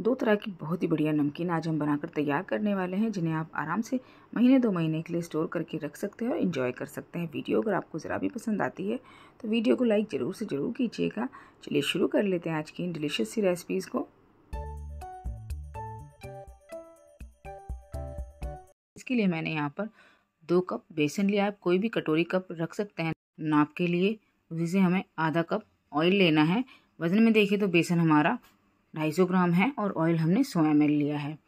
दो तरह की बहुत ही बढ़िया नमकीन आज हम बनाकर तैयार करने वाले हैं जिन्हें आप आराम से महीने दो महीने के लिए स्टोर करके रख सकते हैं और इन्जॉय कर सकते हैं वीडियो अगर आपको ज़रा भी पसंद आती है तो वीडियो को लाइक ज़रूर से ज़रूर कीजिएगा चलिए शुरू कर लेते हैं आज की इन डिलीशियस सी रेसिपीज़ को इसके लिए मैंने यहाँ पर दो कप बेसन लिया आप कोई भी कटोरी कप रख सकते हैं नाप के लिए जिसे हमें आधा कप ऑयल लेना है वज़न में देखिए तो बेसन हमारा ढाई सौ ग्राम है और ऑयल हमने सौ एम लिया है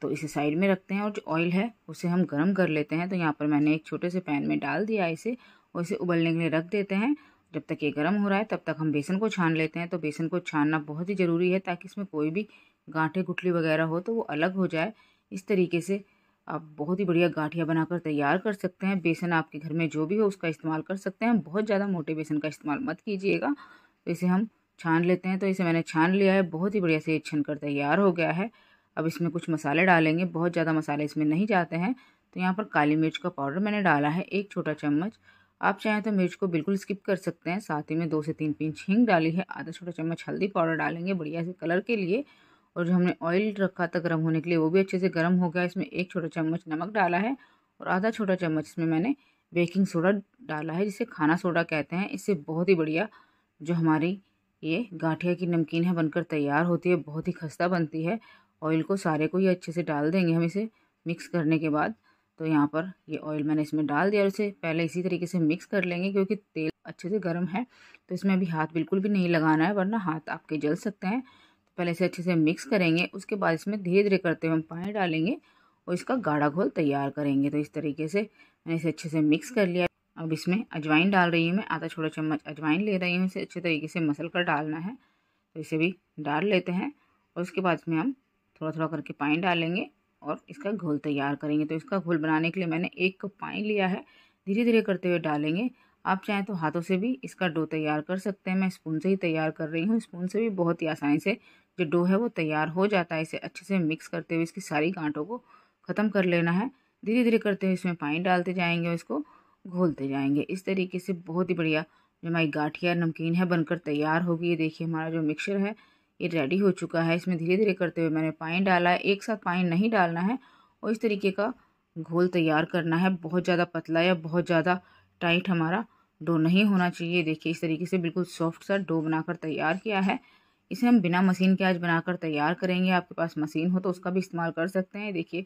तो इसे साइड में रखते हैं और जो ऑयल है उसे हम गर्म कर लेते हैं तो यहाँ पर मैंने एक छोटे से पैन में डाल दिया इसे और इसे उबलने के लिए रख देते हैं जब तक ये गर्म हो रहा है तब तक हम बेसन को छान लेते हैं तो बेसन को छानना बहुत ही ज़रूरी है ताकि इसमें कोई भी गांठे गुठली वगैरह हो तो वो अलग हो जाए इस तरीके से आप बहुत ही बढ़िया गाठियाँ बनाकर तैयार कर सकते हैं बेसन आपके घर में जो भी हो उसका इस्तेमाल कर सकते हैं बहुत ज़्यादा मोटे बेसन का इस्तेमाल मत कीजिएगा तो इसे हम छान लेते हैं तो इसे मैंने छान लिया है बहुत ही बढ़िया से ये छन कर तैयार हो गया है अब इसमें कुछ मसाले डालेंगे बहुत ज़्यादा मसाले इसमें नहीं जाते हैं तो यहाँ पर काली मिर्च का पाउडर मैंने डाला है एक छोटा चम्मच आप चाहें तो मिर्च को बिल्कुल स्किप कर सकते हैं साथ ही में दो से तीन पिंच हींग डाली है आधा छोटा चम्मच हल्दी पाउडर डालेंगे बढ़िया से कलर के लिए और जो हमने ऑयल रखा था गर्म होने के लिए वो भी अच्छे से गर्म हो गया इसमें एक छोटा चम्मच नमक डाला है और आधा छोटा चम्मच इसमें मैंने बेकिंग सोडा डाला है जिसे खाना सोडा कहते हैं इससे बहुत ही बढ़िया जो हमारी ये गाठिया की नमकीन है बनकर तैयार होती है बहुत ही खस्ता बनती है ऑयल को सारे को ही अच्छे से डाल देंगे हम इसे मिक्स करने के बाद तो यहाँ पर ये ऑयल मैंने इसमें डाल दिया और इसे पहले इसी तरीके से मिक्स कर लेंगे क्योंकि तेल अच्छे से गर्म है तो इसमें अभी हाथ बिल्कुल भी नहीं लगाना है वरना हाथ आपके जल सकते हैं तो पहले इसे अच्छे से मिक्स करेंगे उसके बाद इसमें धीरे धीरे करते हुए हम पानी डालेंगे और इसका गाढ़ा घोल तैयार करेंगे तो इस तरीके से मैंने इसे अच्छे से मिक्स कर लिया अब इसमें अजवाइन डाल रही हूँ मैं आधा छोटा चम्मच अजवाइन ले रही हूँ इसे अच्छे तरीके से मसल कर डालना है तो इसे भी डाल लेते हैं और उसके बाद इसमें हम थोड़ा थोड़ा करके पानी डालेंगे और इसका घोल तैयार करेंगे तो इसका घोल बनाने के लिए मैंने एक कप पानी लिया है धीरे धीरे करते हुए डालेंगे आप चाहें तो हाथों से भी इसका डो तैयार कर सकते हैं मैं स्पून से ही तैयार कर रही हूँ स्पून से भी बहुत ही आसानी से जो डो है वो तैयार हो जाता है इसे अच्छे से मिक्स करते हुए इसकी सारी गांठों को ख़त्म कर लेना है धीरे धीरे करते हुए इसमें पानी डालते जाएंगे उसको इसको घोलते जाएंगे इस तरीके से बहुत ही बढ़िया जो हमारी गाठिया नमकीन है बनकर तैयार होगी ये देखिए हमारा जो मिक्सर है ये रेडी हो चुका है इसमें धीरे धीरे करते हुए मैंने पानी डाला है एक साथ पानी नहीं डालना है और इस तरीके का घोल तैयार करना है बहुत ज़्यादा पतला या बहुत ज़्यादा टाइट हमारा डो नहीं होना चाहिए देखिए इस तरीके से बिल्कुल सॉफ्ट सा डो बनाकर तैयार किया है इसे हम बिना मशीन के आज बनाकर तैयार करेंगे आपके पास मशीन हो तो उसका भी इस्तेमाल कर सकते हैं देखिए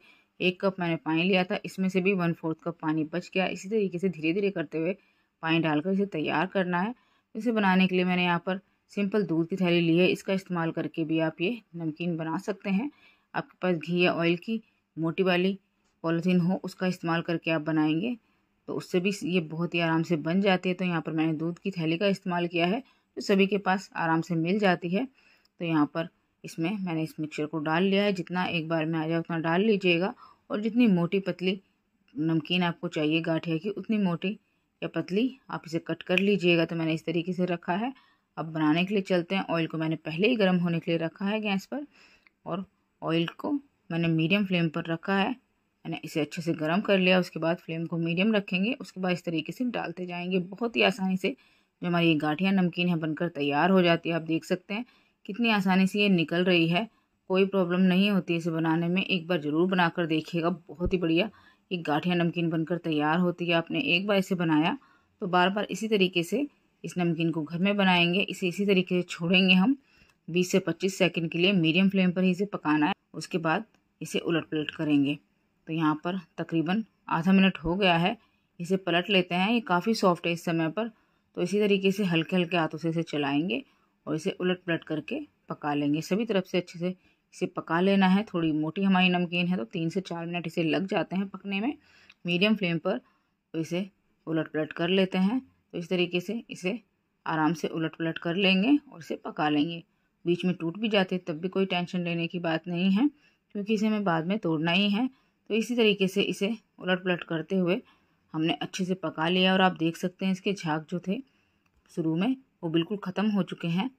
एक कप मैंने पानी लिया था इसमें से भी वन फोर्थ कप पानी बच गया इसी तरीके से धीरे धीरे करते हुए पानी डालकर इसे तैयार करना है इसे बनाने के लिए मैंने यहाँ पर सिंपल दूध की थैली ली है इसका इस्तेमाल करके भी आप ये नमकीन बना सकते हैं आपके पास घी या ऑयल की मोटी वाली पॉलीथीन हो उसका इस्तेमाल करके आप बनाएंगे तो उससे भी ये बहुत ही आराम से बन जाती है तो यहाँ पर मैंने दूध की थैली का इस्तेमाल किया है तो सभी के पास आराम से मिल जाती है तो यहाँ पर इसमें मैंने इस मिक्सचर को डाल लिया है जितना एक बार में आ जाए उतना डाल लीजिएगा और जितनी मोटी पतली नमकीन आपको चाहिए गाठिया की उतनी मोटी या पतली आप इसे कट कर लीजिएगा तो मैंने इस तरीके से रखा है अब बनाने के लिए चलते हैं ऑयल को मैंने पहले ही गर्म होने के लिए रखा है गैस पर और ऑयल को मैंने मीडियम फ्लेम पर रखा है मैंने इसे अच्छे से गर्म कर लिया उसके बाद फ्लेम को मीडियम रखेंगे उसके बाद इस तरीके से डालते जाएंगे बहुत ही आसानी से जो हमारी ये गाठिया नमकीन है बनकर तैयार हो जाती है आप देख सकते हैं कितनी आसानी से ये निकल रही है कोई प्रॉब्लम नहीं होती इसे बनाने में एक बार ज़रूर बनाकर देखिएगा बहुत ही बढ़िया ये गाठिया नमकीन बनकर तैयार होती है आपने एक बार इसे बनाया तो बार बार इसी तरीके से इस नमकीन को घर में बनाएंगे इसे इसी तरीके से छोड़ेंगे हम 20 से 25 सेकंड के लिए मीडियम फ्लेम पर ही इसे पकाना है उसके बाद इसे उलट पलट करेंगे तो यहाँ पर तकरीबन आधा मिनट हो गया है इसे पलट लेते हैं ये काफ़ी सॉफ्ट है इस समय पर तो इसी तरीके से हल्के हल्के हाथों से इसे चलाएंगे और इसे उलट पलट करके पका लेंगे सभी तरफ से अच्छे से इसे पका लेना है थोड़ी मोटी हमारी नमकीन है तो तीन से चार मिनट इसे लग जाते हैं पकने में मीडियम फ्लेम पर तो इसे उलट पलट कर लेते हैं तो इस तरीके से इसे आराम से उलट पलट कर लेंगे और इसे पका लेंगे बीच में टूट भी जाते तब भी कोई टेंशन लेने की बात नहीं है क्योंकि इसे हमें बाद में तोड़ना ही है तो इसी तरीके से इसे उलट पलट करते हुए हमने अच्छे से पका लिया और आप देख सकते हैं इसके झाग जो थे शुरू में वो बिल्कुल ख़त्म हो चुके हैं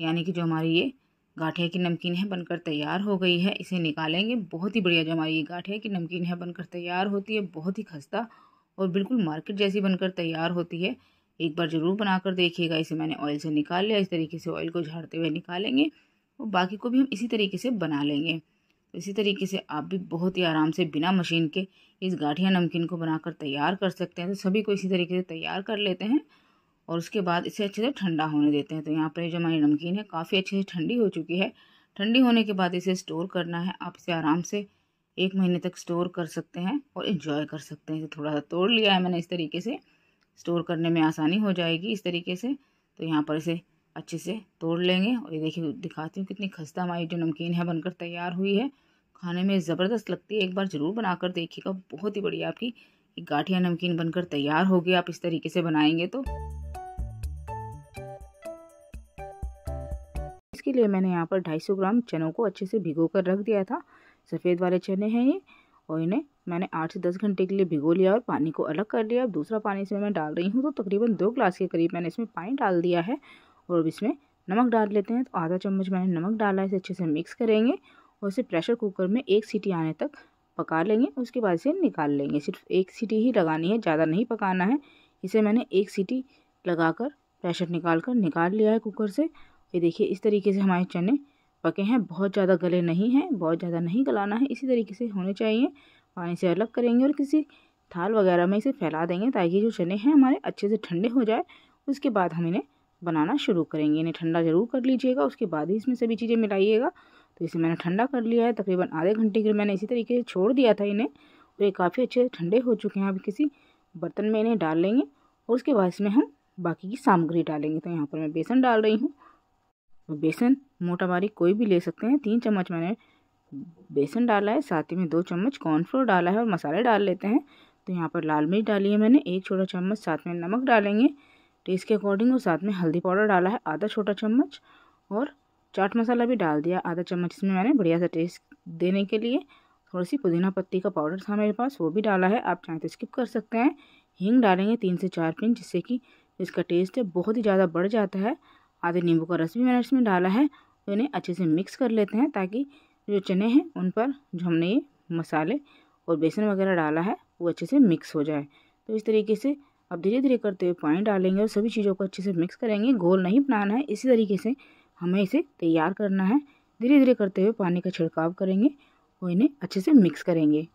यानी कि जो हमारी ये गाठिया की नमकीन है बनकर तैयार हो गई है इसे निकालेंगे बहुत ही बढ़िया जो हमारी ये गाठिया की नमकीन है बनकर तैयार होती है बहुत ही खस्ता और बिल्कुल मार्केट जैसी बनकर तैयार होती है एक बार ज़रूर बनाकर देखिएगा इसे मैंने ऑयल से निकाल लिया इस तरीके से ऑयल को झाड़ते हुए निकालेंगे और बाकी को भी हम इसी तरीके से बना लेंगे तो इसी तरीके से आप भी बहुत ही आराम से बिना मशीन के इस गाठिया नमकीन को बनाकर तैयार कर सकते हैं तो सभी को इसी तरीके से तैयार कर लेते हैं और उसके बाद इसे अच्छे से ठंडा होने देते हैं तो यहाँ पर जो हमारी नमकीन है काफ़ी अच्छे से ठंडी हो चुकी है ठंडी होने के बाद इसे स्टोर करना है आप इसे आराम से एक महीने तक स्टोर कर सकते हैं और इन्जॉय कर सकते हैं इसे थोड़ा सा तोड़ लिया है मैंने इस तरीके से स्टोर करने में आसानी हो जाएगी इस तरीके से तो यहाँ पर इसे अच्छे से तोड़ लेंगे और ये देखिए दिखाती हूँ कितनी खस्ता हमारी जो नमकीन है बनकर तैयार हुई है खाने में ज़बरदस्त लगती है एक बार ज़रूर बनाकर देखिएगा बहुत ही बढ़िया आपकी गाठिया नमकीन बनकर तैयार होगी आप इस तरीके से बनाएंगे तो इसके लिए मैंने यहाँ पर 250 ग्राम चनों को अच्छे से भिगो कर रख दिया था सफ़ेद वाले चने हैं ये और इन्हें मैंने आठ से दस घंटे के लिए भिगो लिया और पानी को अलग कर लिया अब दूसरा पानी इसमें मैं डाल रही हूँ तो तकरीबन दो ग्लास के करीब मैंने इसमें पानी डाल दिया है और अब इसमें नमक डाल लेते हैं तो आधा चम्मच मैंने नमक डाला है इसे अच्छे से मिक्स करेंगे और इसे प्रेशर कुकर में एक सीटी आने तक पका लेंगे उसके बाद इसे निकाल लेंगे सिर्फ एक सीटी ही लगानी है ज़्यादा नहीं पकाना है इसे मैंने एक सीटी लगाकर प्रेशर निकाल कर निकाल लिया है कुकर से ये देखिए इस तरीके से हमारे चने पके हैं बहुत ज़्यादा गले नहीं हैं बहुत ज़्यादा नहीं गलाना है इसी तरीके से होने चाहिए पानी से अलग करेंगे और किसी थाल वगैरह में इसे फैला देंगे ताकि जो चने हैं हमारे अच्छे से ठंडे हो जाए उसके बाद हम इन्हें बनाना शुरू करेंगे इन्हें ठंडा ज़रूर कर लीजिएगा उसके बाद ही इसमें सभी चीज़ें मिलाइएगा तो इसे मैंने ठंडा कर लिया है तकरीबन आधे घंटे के लिए मैंने इसी तरीके से छोड़ दिया था इन्हें और ये काफ़ी अच्छे ठंडे हो चुके हैं अब किसी बर्तन में इन्हें डाल लेंगे और उसके बाद इसमें हम बाकी की सामग्री डालेंगे तो यहाँ पर मैं बेसन डाल रही हूँ तो बेसन मोटा बारीक कोई भी ले सकते हैं तीन चम्मच मैंने बेसन डाला है साथ ही में दो चम्मच कॉर्नफ्लोर डाला है और मसाले डाल लेते हैं तो यहाँ पर लाल मिर्च डाली है मैंने एक छोटा चम्मच साथ में नमक डालेंगे टेस्ट के अकॉर्डिंग और साथ में हल्दी पाउडर डाला है आधा छोटा चम्मच और चाट मसाला भी डाल दिया आधा चम्मच इसमें मैंने बढ़िया सा टेस्ट देने के लिए थोड़ी सी पुदीना पत्ती का पाउडर था मेरे पास वो भी डाला है आप चाहें तो स्किप कर सकते हैं हींग डालेंगे तीन से चार पिंच जिससे कि इसका टेस्ट है बहुत ही ज़्यादा बढ़ जाता है आधे नींबू का रस भी मैंने इसमें डाला है तो इन्हें अच्छे से मिक्स कर लेते हैं ताकि जो चने हैं उन पर जो हमने ये मसाले और बेसन वगैरह डाला है वो अच्छे से मिक्स हो जाए तो इस तरीके से अब धीरे धीरे करते हुए पानी डालेंगे और सभी चीज़ों को अच्छे से मिक्स करेंगे घोल नहीं बनाना है इसी तरीके से हमें इसे तैयार करना है धीरे धीरे करते हुए पानी का छिड़काव करेंगे और इन्हें अच्छे से मिक्स करेंगे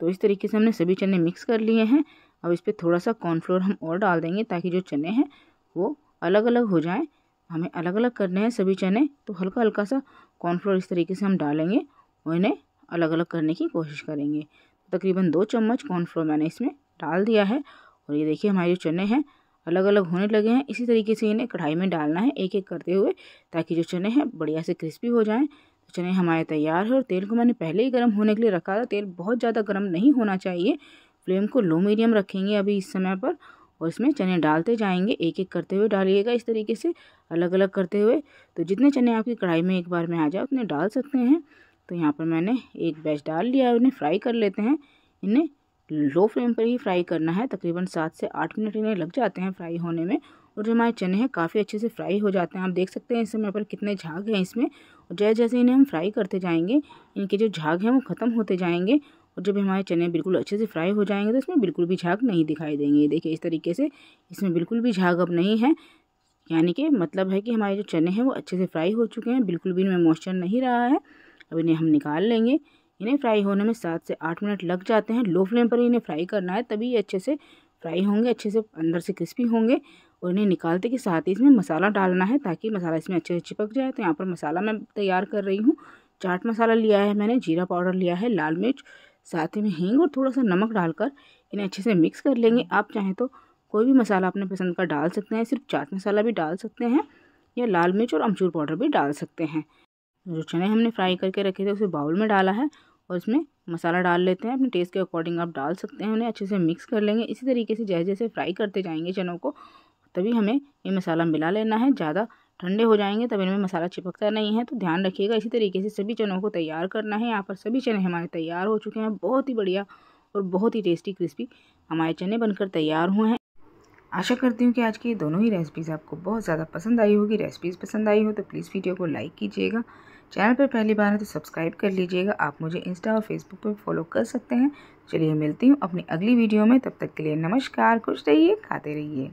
तो इस तरीके से हमने सभी चने मिक्स कर लिए हैं अब इस पर थोड़ा सा कॉर्नफ्लोर हम और डाल देंगे ताकि जो चने हैं वो अलग अलग हो जाएं हमें अलग अलग करने हैं सभी चने तो हल्का हल्का सा कॉर्नफ्लोर इस तरीके से हम डालेंगे और इन्हें अलग अलग करने की कोशिश करेंगे तकरीबन दो चम्मच कॉर्नफ्लोर मैंने इसमें डाल दिया है और ये देखिए हमारे जो चने हैं अलग अलग होने लगे हैं इसी तरीके से इन्हें कढ़ाई में डालना है एक एक करते हुए ताकि जो चने हैं बढ़िया से क्रिस्पी हो जाएँ तो चने हमारे तैयार है और तेल को मैंने पहले ही गर्म होने के लिए रखा था तेल बहुत ज़्यादा गर्म नहीं होना चाहिए फ्लेम को लो मीडियम रखेंगे अभी इस समय पर और इसमें चने डालते जाएंगे एक एक करते हुए डालिएगा इस तरीके से अलग अलग करते हुए तो जितने चने आपकी कढ़ाई में एक बार में आ जाए उतने डाल सकते हैं तो यहाँ पर मैंने एक बैच डाल लिया है उन्हें फ्राई कर लेते हैं इन्हें लो फ्लेम पर ही फ्राई करना है तकरीबन सात से आठ मिनट इन्हें लग जाते हैं फ्राई होने में और जो हमारे चने हैं काफ़ी अच्छे से फ्राई हो जाते हैं आप देख सकते हैं इस समय पर कितने झाग हैं इसमें और जैसे जैसे इन्हें हम फ्राई करते जाएंगे इनके जो झाग हैं वो ख़त्म होते जाएंगे और जब हमारे चने बिल्कुल अच्छे से फ्राई हो जाएंगे तो इसमें बिल्कुल भी झाग नहीं दिखाई देंगे देखिए इस तरीके से इसमें बिल्कुल भी झाग अब नहीं है यानी कि मतलब है कि हमारे जो चने हैं वो अच्छे से फ्राई हो चुके हैं बिल्कुल भी इनमें मॉइस्चर नहीं रहा है अब इन्हें हम निकाल लेंगे इन्हें फ्राई होने में सात से आठ मिनट लग जाते हैं लो फ्लेम पर इन्हें फ्राई करना है तभी ये अच्छे से फ्राई होंगे अच्छे से अंदर से क्रिस्पी होंगे और इन्हें निकालते के साथ ही इसमें मसाला डालना है ताकि मसाला इसमें अच्छे से चिपक जाए तो यहाँ पर मसाला मैं तैयार कर रही हूँ चाट मसाला लिया है मैंने जीरा पाउडर लिया है लाल मिर्च साथ ही में हींग और थोड़ा सा नमक डालकर इन्हें अच्छे से मिक्स कर लेंगे आप चाहें तो कोई भी मसाला अपने पसंद का डाल सकते हैं सिर्फ चाट मसाला भी डाल सकते हैं या लाल मिर्च और अमचूर पाउडर भी डाल सकते हैं जो चने हमने फ्राई करके रखे थे उसे बाउल में डाला है और इसमें मसाला डाल लेते हैं अपने टेस्ट के अकॉर्डिंग आप डाल सकते हैं उन्हें अच्छे से मिक्स कर लेंगे इसी तरीके से जैसे जैसे फ्राई करते जाएंगे चनों को तभी हमें ये मसाला मिला लेना है ज़्यादा ठंडे हो जाएंगे तब इनमें मसाला चिपकता नहीं है तो ध्यान रखिएगा इसी तरीके से सभी चनों को तैयार करना है यहाँ पर सभी चने हमारे तैयार हो चुके हैं बहुत ही बढ़िया और बहुत ही टेस्टी क्रिस्पी हमारे चने बनकर तैयार हुए हैं आशा करती हूँ कि आज की दोनों ही रेसिपीज़ आपको बहुत ज़्यादा पसंद आई होगी रेसिपीज़ पसंद आई हो तो प्लीज़ वीडियो को लाइक कीजिएगा चैनल पर पहली बार है तो सब्सक्राइब कर लीजिएगा आप मुझे इंस्टा और फेसबुक पर फॉलो कर सकते हैं चलिए मिलती हूँ अपनी अगली वीडियो में तब तक के लिए नमस्कार खुश रहिए खाते रहिए